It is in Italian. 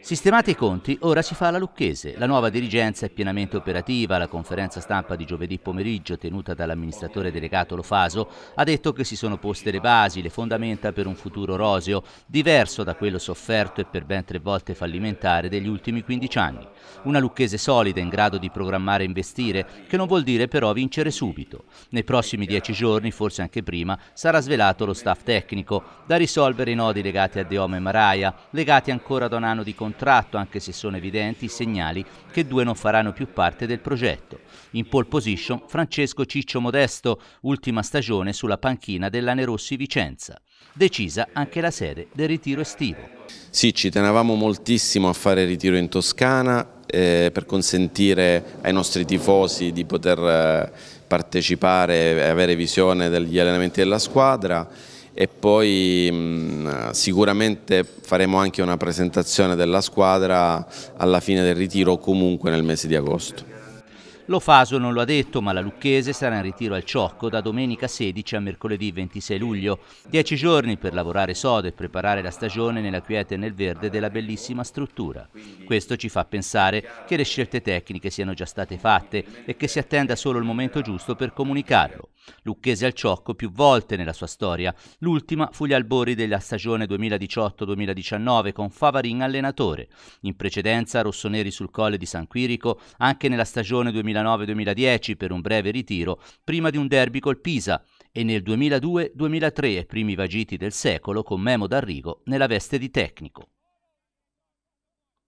Sistemati i conti, ora si fa la lucchese. La nuova dirigenza è pienamente operativa. La conferenza stampa di giovedì pomeriggio, tenuta dall'amministratore delegato Lofaso, ha detto che si sono poste le basi, le fondamenta per un futuro roseo, diverso da quello sofferto e per ben tre volte fallimentare degli ultimi 15 anni. Una lucchese solida, in grado di programmare e investire, che non vuol dire però vincere subito. Nei prossimi dieci giorni, forse anche prima, sarà svelato lo staff tecnico, da risolvere i nodi legati a Deome e Maraia, legati ancora da un anno di condizioni contratto, anche se sono evidenti i segnali che due non faranno più parte del progetto. In pole position Francesco Ciccio Modesto, ultima stagione sulla panchina della Nerossi Vicenza. Decisa anche la sede del ritiro estivo. Sì, ci tenevamo moltissimo a fare il ritiro in Toscana eh, per consentire ai nostri tifosi di poter eh, partecipare e avere visione degli allenamenti della squadra e poi mh, mm, sicuramente faremo anche una presentazione della squadra alla fine del ritiro o comunque nel mese di agosto. Lo Faso non lo ha detto, ma la Lucchese sarà in ritiro al Ciocco da domenica 16 a mercoledì 26 luglio. Dieci giorni per lavorare sodo e preparare la stagione nella quiete e nel verde della bellissima struttura. Questo ci fa pensare che le scelte tecniche siano già state fatte e che si attenda solo il momento giusto per comunicarlo. Lucchese al Ciocco più volte nella sua storia. L'ultima fu gli albori della stagione 2018-2019 con Favarin allenatore. In precedenza rossoneri sul Colle di San Quirico anche nella stagione 2019 2009-2010 per un breve ritiro prima di un derby col Pisa e nel 2002-2003 primi vagiti del secolo con Memo D'Arrigo nella veste di tecnico.